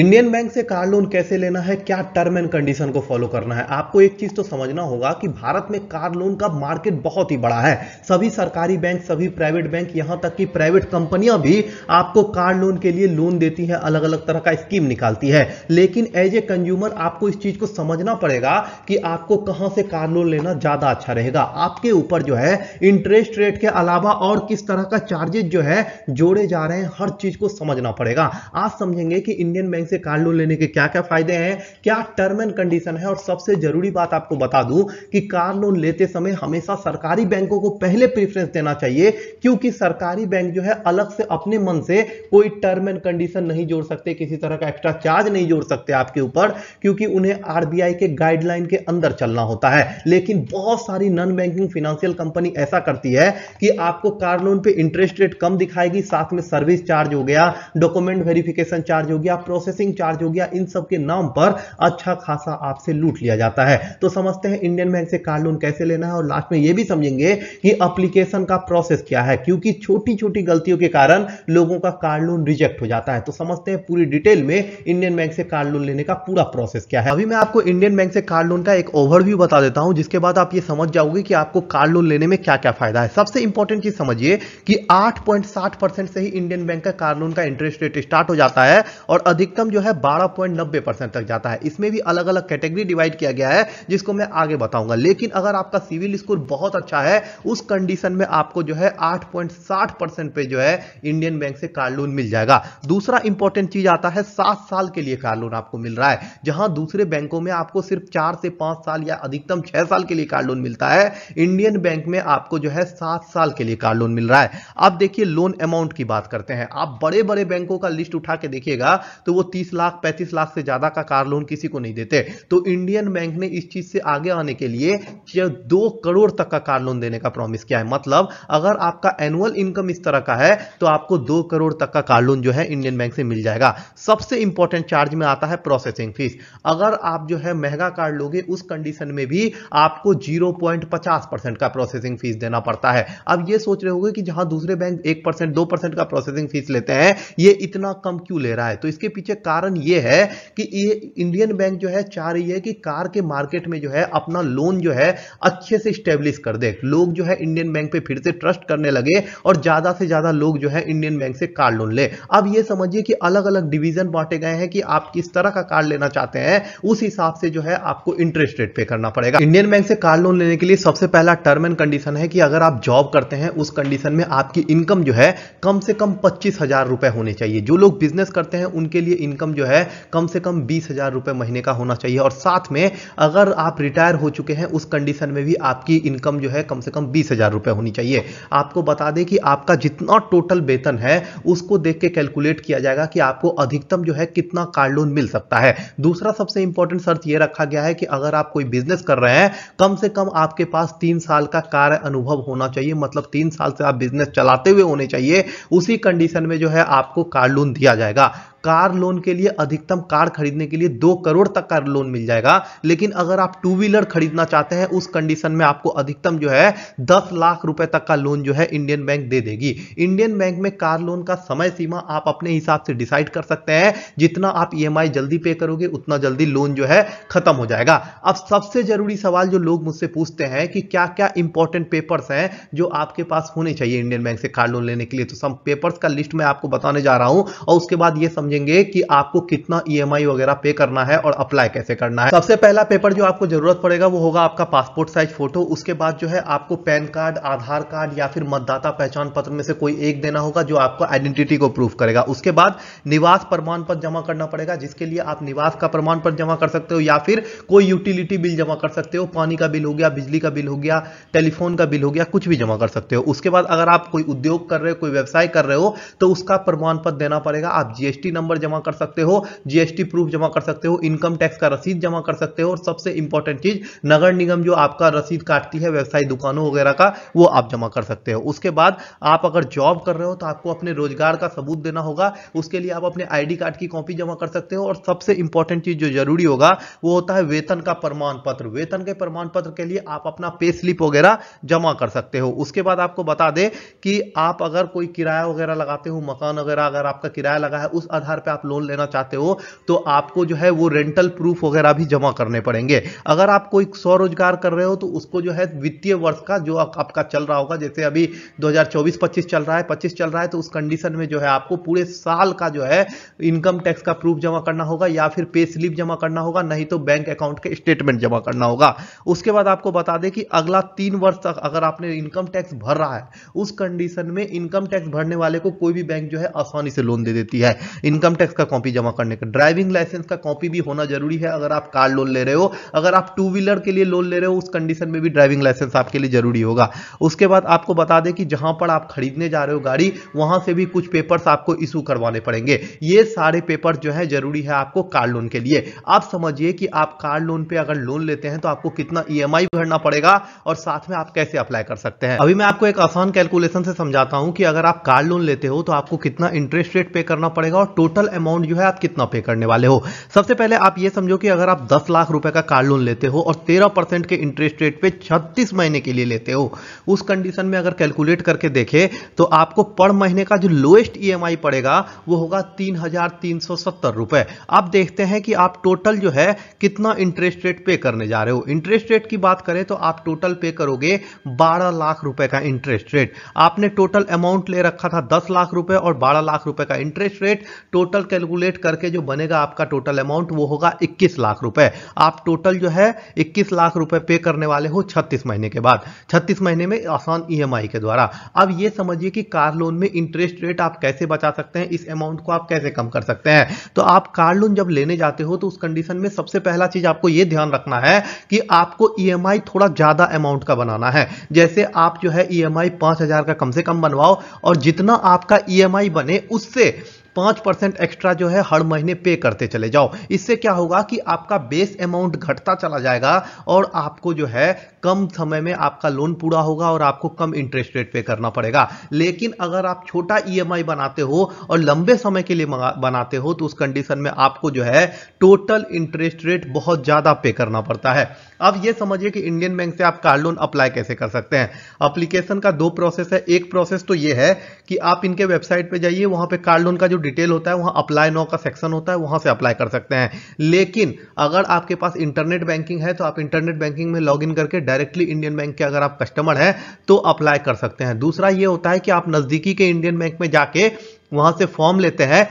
Indian Bank से car loan कैसे लेना है क्या टर्म एंड कंडीशन को फॉलो करना है आपको एक चीज तो समझना होगा कि भारत में कार लोन का मार्केट बहुत ही बड़ा है सभी सरकारी बैंक सभी प्राइवेट बैंक यहां तक कि प्राइवेट कंपनियां भी आपको कार लोन के लिए लोन देती हैं अलग अलग तरह का स्कीम निकालती है लेकिन एज ए कंज्यूमर आपको इस चीज को समझना पड़ेगा कि आपको कहां से कार लोन लेना ज्यादा अच्छा रहेगा आपके ऊपर जो है इंटरेस्ट रेट के अलावा और किस तरह का चार्जेस जो है जोड़े जा रहे हैं हर चीज को समझना पड़ेगा आज समझेंगे कि इंडियन बैंक बैंक से कार लोन लेने के क्या क्या फायदे हैं क्या टर्म एंड कंडीशन है और सबसे जरूरी बात आपको बता दूं कि कार लोन लेते समय हमेशा सरकारी बैंकों को पहले प्रेफरेंस देना चाहिए क्योंकि सरकारी बैंक जो है अलग से अपने मन से कोई टर्म एंड कंडीशन नहीं जोड़ सकते किसी तरह का एक्स्ट्रा चार्ज नहीं जोड़ सकते आपके ऊपर क्योंकि उन्हें आरबीआई के गाइडलाइन के अंदर चलना होता है लेकिन बहुत सारी नॉन बैंकिंग फाइनेंशियल कंपनी ऐसा करती है कि आपको कार लोन पे इंटरेस्ट रेट कम दिखाएगी साथ में सर्विस चार्ज हो गया डॉक्यूमेंट वेरिफिकेशन चार्ज हो गया प्रोसेस प्रोसेसिंग चार्ज हो गया इन सब के नाम पर अच्छा खासा आपसे लूट लिया जाता है तो समझते हैं इंडियन बैंक से कार लोन कैसे लेना है और लास्ट में यह भी समझेंगे कि अप्लीकेशन का प्रोसेस क्या है क्योंकि छोटी छोटी गलतियों के कारण लोगों का कार लोन रिजेक्ट हो जाता है तो समझते हैं पूरी डिटेल में इंडियन बैंक से कार लोन लेने का पूरा प्रोसेस क्या है अभी मैं आपको इंडियन बैंक से कार लोन का एक ओवरव्यू बता देता हूं जिसके बाद आप ये समझ जाओगे कि आपको कार लोन लेने में क्या क्या फायदा है सबसे इंपॉर्टेंट चीज समझिए कि आठ से ही इंडियन बैंक का कार लोन का इंटरेस्ट रेट स्टार्ट हो जाता है और अधिकतम इनकम जो है बारह पॉइंट नब्बे परसेंट तक जाता है इसमें भी अलग अलग कैटेगरी डिवाइड किया गया है जिसको मैं आगे बताऊंगा लेकिन अगर आपका सिविल स्कोर बहुत अच्छा है उस कंडीशन में आपको जो है आठ पे जो है इंडियन बैंक से कार लोन मिल जाएगा दूसरा इंपॉर्टेंट चीज आता है सात साल के लिए कार लोन आपको मिल रहा है जहां दूसरे बैंकों में आपको सिर्फ चार से पांच साल या अधिकतम छह साल के लिए कार लोन मिलता है इंडियन बैंक में आपको जो है सात साल के लिए कार लोन मिल रहा है अब देखिए लोन अमाउंट की बात करते हैं आप बड़े बड़े बैंकों का लिस्ट उठा के देखिएगा तो वो तीस लाख पैंतीस लाख से ज्यादा का कार लोन किसी को नहीं देते तो इंडियन बैंक ने इस चीज से आगे आने के लिए दो करोड़ तक का कार लोन देने का प्रॉमिस किया है मतलब अगर आपका एनुअल इनकम इस तरह का है तो आपको दो करोड़ तक का कार लोन जो है इंडियन बैंक से मिल जाएगा सबसे इंपॉर्टेंट चार्ज में आता है प्रोसेसिंग फीस अगर आप जो है महंगा कार्ड लोगे उस कंडीशन में भी आपको जीरो का प्रोसेसिंग फीस देना पड़ता है अब यह सोच रहे होगे कि जहां दूसरे बैंक एक परसेंट दो परसेंट का प्रोसेसिंग फीस लेते हैं ये इतना कम क्यों ले रहा है तो इसके पीछे कारण ये है कि ये इंडियन बैंक जो है चाह रही है कि कार के मार्केट में जो है अपना लोन जो है अच्छे से स्टेब्लिश कर दे लोग जो है इंडियन बैंक पे फिर से ट्रस्ट करने लगे और ज्यादा से ज्यादा लोग जो है इंडियन बैंक से कार लोन ले अब ये समझिए कि अलग अलग डिवीजन बांटे गए हैं कि आप किस तरह का कार लेना चाहते हैं उस हिसाब से जो है आपको इंटरेस्ट रेट पे करना पड़ेगा इंडियन बैंक से कार लोन लेने के लिए सबसे पहला टर्म एंड कंडीशन है कि अगर आप जॉब करते हैं उस कंडीशन में आपकी इनकम जो है कम से कम पच्चीस हजार रुपए होने चाहिए जो लोग बिजनेस करते हैं उनके लिए इनकम जो है कम से कम बीस हज़ार रुपए महीने का होना चाहिए और साथ में अगर आप रिटायर हो चुके हैं उस कंडीशन में भी आपकी इनकम जो है कम से कम बीस हज़ार रुपए होनी चाहिए आपको बता दें कि आपका जितना टोटल वेतन है उसको देख के कैलकुलेट किया जाएगा कि आपको अधिकतम जो है कितना कार लोन मिल सकता है दूसरा सबसे इंपॉर्टेंट शर्त यह रखा गया है कि अगर आप कोई बिजनेस कर रहे हैं कम से कम आपके पास तीन साल का कार्य अनुभव होना चाहिए मतलब तीन साल से आप बिजनेस चलाते हुए होने चाहिए उसी कंडीशन में जो है आपको कार लोन दिया जाएगा कार लोन के लिए अधिकतम कार खरीदने के लिए दो करोड़ तक का लोन मिल जाएगा लेकिन अगर आप टू व्हीलर खरीदना चाहते हैं उस कंडीशन में आपको अधिकतम जो है दस लाख रुपए तक का लोन जो है इंडियन बैंक दे देगी इंडियन बैंक में कार लोन का समय सीमा आप अपने हिसाब से डिसाइड कर सकते हैं जितना आप ई e जल्दी पे करोगे उतना जल्दी लोन जो है खत्म हो जाएगा अब सबसे जरूरी सवाल जो लोग मुझसे पूछते हैं कि क्या क्या इंपॉर्टेंट पेपर्स हैं जो आपके पास होने चाहिए इंडियन बैंक से कार लोन लेने के लिए तो सब पेपर्स का लिस्ट मैं आपको बताने जा रहा हूं और उसके बाद यह समझे समझेंगे कि आपको कितना ईएमआई e वगैरह पे करना है और अप्लाई कैसे करना है सबसे पहला पेपर जो आपको जरूरत पड़ेगा वो होगा आपका पासपोर्ट साइज फोटो उसके बाद जो है आपको पैन कार्ड आधार कार्ड या फिर मतदाता पहचान पत्र में से कोई एक देना होगा जो आपको आइडेंटिटी को प्रूफ करेगा उसके बाद निवास प्रमाण पत्र जमा करना पड़ेगा जिसके लिए आप निवास का प्रमाण पत्र जमा कर सकते हो या फिर कोई यूटिलिटी बिल जमा कर सकते हो पानी का बिल हो गया बिजली का बिल हो गया टेलीफोन का बिल हो गया कुछ भी जमा कर सकते हो उसके बाद अगर आप कोई उद्योग कर रहे हो कोई व्यवसाय कर रहे हो तो उसका प्रमाण पत्र देना पड़ेगा आप जीएसटी नंबर नंबर जमा कर सकते हो जीएसटी प्रूफ जमा कर सकते हो इनकम टैक्स का रसीद जमा कर सकते हो और सबसे इंपॉर्टेंट चीज नगर निगम जो आपका रसीद काटती है व्यवसाय दुकानों वगैरह का वो आप जमा कर सकते हो उसके बाद आप अगर जॉब कर रहे हो तो आपको अपने रोजगार का सबूत देना होगा उसके लिए आप अपने आईडी कार्ड की कॉपी जमा कर सकते हो और सबसे इंपॉर्टेंट चीज जो जरूरी होगा वो होता है वेतन का प्रमाण पत्र वेतन के प्रमाण पत्र के लिए आप अपना पे स्लिप वगैरह जमा कर सकते हो उसके बाद आपको बता दे कि आप अगर कोई किराया वगैरह लगाते हो मकान वगैरह अगर आपका किराया लगा है उस आधार आधार पर आप लोन लेना चाहते हो तो आपको जो है वो रेंटल प्रूफ वगैरह भी जमा करने पड़ेंगे अगर आप कोई स्वरोजगार कर रहे हो तो उसको जो है वित्तीय वर्ष का जो आपका चल रहा होगा जैसे अभी 2024-25 चल रहा है 25 चल रहा है तो उस कंडीशन में जो है आपको पूरे साल का जो है इनकम टैक्स का प्रूफ जमा करना होगा या फिर पे स्लिप जमा करना होगा नहीं तो बैंक अकाउंट के स्टेटमेंट जमा करना होगा उसके बाद आपको बता दें कि अगला तीन वर्ष तक अगर आपने इनकम टैक्स भर रहा है उस कंडीशन में इनकम टैक्स भरने वाले को कोई भी बैंक जो है आसानी से लोन दे देती है इनकम टैक्स का कॉपी जमा करने का ड्राइविंग लाइसेंस का कॉपी भी होना जरूरी है अगर आप कार लोन ले रहे हो अगर आप टू व्हीलर के लिए लोन ले रहे हो उस कंडीशन में भी ड्राइविंग लाइसेंस आपके लिए जरूरी होगा उसके बाद आपको बता दें कि जहां पर आप खरीदने जा रहे हो गाड़ी वहां से भी कुछ पेपर्स आपको इशू करवाने पड़ेंगे ये सारे पेपर जो है जरूरी है आपको कार लोन के लिए आप समझिए कि आप कार लोन पे अगर लोन लेते हैं तो आपको कितना ईएमआई e भरना पड़ेगा और साथ में आप कैसे अप्लाई कर सकते हैं अभी मैं आपको एक आसान कैलकुलेशन से समझाता हूं कि अगर आप कार लोन लेते हो तो आपको कितना इंटरेस्ट रेट पे करना पड़ेगा और टोटल टोटल अमाउंट जो है आप कितना पे करने वाले हो सबसे पहले आप ये समझो कि अगर आप दस लाख रुपए का कार लोन लेते हो और तेरह परसेंट के इंटरेस्ट रेट पे छत्तीस महीने के लिए लेते हो उस कंडीशन में अगर कैलकुलेट करके देखे तो आपको पर महीने का जो लोएस्ट ई e पड़ेगा वो होगा तीन हजार आप देखते हैं कि आप टोटल जो है कितना इंटरेस्ट रेट पे करने जा रहे हो इंटरेस्ट रेट की बात करें तो आप टोटल पे करोगे बारह लाख रुपए का इंटरेस्ट रेट आपने टोटल अमाउंट ले रखा था दस लाख रुपए और बारह लाख रुपए का इंटरेस्ट रेट टोटल कैलकुलेट करके जो बनेगा आपका टोटल अमाउंट वो होगा 21 लाख रुपए आप टोटल जो है 21 लाख रुपए पे करने वाले हो 36 महीने के बाद 36 महीने में आसान ईएमआई e के द्वारा अब ये समझिए कि कार लोन में इंटरेस्ट रेट आप कैसे बचा सकते हैं इस अमाउंट को आप कैसे कम कर सकते हैं तो आप कार लोन जब लेने जाते हो तो उस कंडीशन में सबसे पहला चीज आपको ये ध्यान रखना है कि आपको ई e थोड़ा ज्यादा अमाउंट का बनाना है जैसे आप जो है ई e एम का कम से कम बनवाओ और जितना आपका ई बने उससे पांच परसेंट एक्स्ट्रा जो है हर महीने पे करते चले जाओ इससे क्या होगा कि आपका बेस अमाउंट घटता चला जाएगा और आपको जो है कम समय में आपका लोन पूरा होगा और आपको कम इंटरेस्ट रेट पे करना पड़ेगा लेकिन अगर आप छोटा ईएमआई e बनाते हो और लंबे समय के लिए बनाते हो तो उस कंडीशन में आपको जो है टोटल इंटरेस्ट रेट बहुत ज्यादा पे करना पड़ता है अब ये समझिए कि इंडियन बैंक से आप कार लोन अप्लाई कैसे कर सकते हैं अप्लीकेशन का दो प्रोसेस है एक प्रोसेस तो ये है कि आप इनके वेबसाइट पे जाइए वहां पे कार लोन का जो डिटेल होता है वहां अप्लाई नो का सेक्शन होता है वहां से अप्लाई कर सकते हैं लेकिन अगर आपके पास इंटरनेट बैंकिंग है तो आप इंटरनेट बैंकिंग में लॉग करके डायरेक्ट डायरेक्टली इंडियन बैंक के अगर आप कस्टमर हैं तो अप्लाई कर सकते हैं दूसरा ये होता है कि आप नज़दीकी के इंडियन बैंक में जाके वहाँ से फॉर्म लेते हैं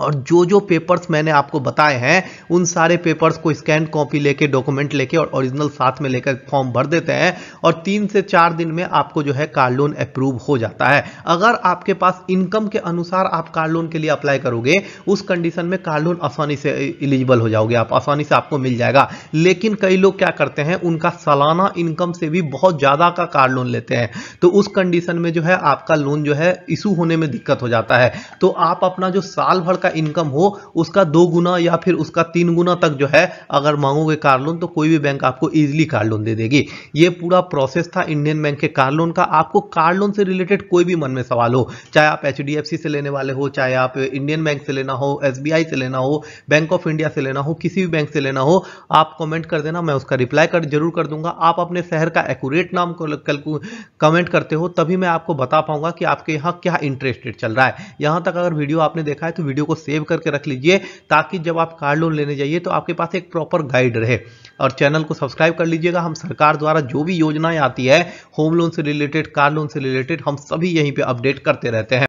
और जो जो पेपर्स मैंने आपको बताए हैं उन सारे पेपर्स को स्कैन कॉपी लेके डॉक्यूमेंट लेके और ओरिजिनल साथ में लेकर फॉर्म भर देते हैं और तीन से चार दिन में आपको जो है कार लोन अप्रूव हो जाता है अगर आपके पास इनकम के अनुसार आप कार लोन के लिए अप्लाई करोगे उस कंडीशन में कार लोन आसानी से एलिजिबल हो जाओगे आप आसानी से आपको मिल जाएगा लेकिन कई लोग क्या करते हैं उनका सालाना इनकम से भी बहुत ज़्यादा का कार लोन लेते हैं तो उस कंडीशन में जो है आपका लोन जो है इशू होने में दिक्कत हो जाता है तो आप अपना जो साल भर का इनकम हो उसका दो गुना या फिर उसका तीन गुना तक जो है अगर मांगोगे कार लोन तो कोई भी बैंक आपको ईजिली कार लोन दे देगी ये पूरा प्रोसेस था इंडियन बैंक के कार लोन का आपको कार लोन से रिलेटेड कोई भी मन में सवाल हो चाहे आप एच से लेने वाले हो चाहे आप इंडियन बैंक से लेना हो एस से लेना हो बैंक ऑफ इंडिया से लेना हो किसी भी बैंक से लेना हो आप कमेंट कर देना मैं उसका रिप्लाई कर जरूर कर दूंगा आप अपने शहर का एक्यूरेट नाम कमेंट करते हो तभी मैं आपको बता पाऊंगा कि आपके यहाँ क्या इंटरेस्ट रेट चल रहा है यहां तक अगर वीडियो आपने देखा है तो वीडियो को को सेव करके रख लीजिए ताकि जब आप कार लोन लेने जाइए तो आपके पास एक प्रॉपर गाइड रहे और चैनल को सब्सक्राइब कर लीजिएगा हम सरकार द्वारा जो भी योजनाएं आती है होम लोन से रिलेटेड कार लोन से रिलेटेड हम सभी यहीं पर अपडेट करते रहते हैं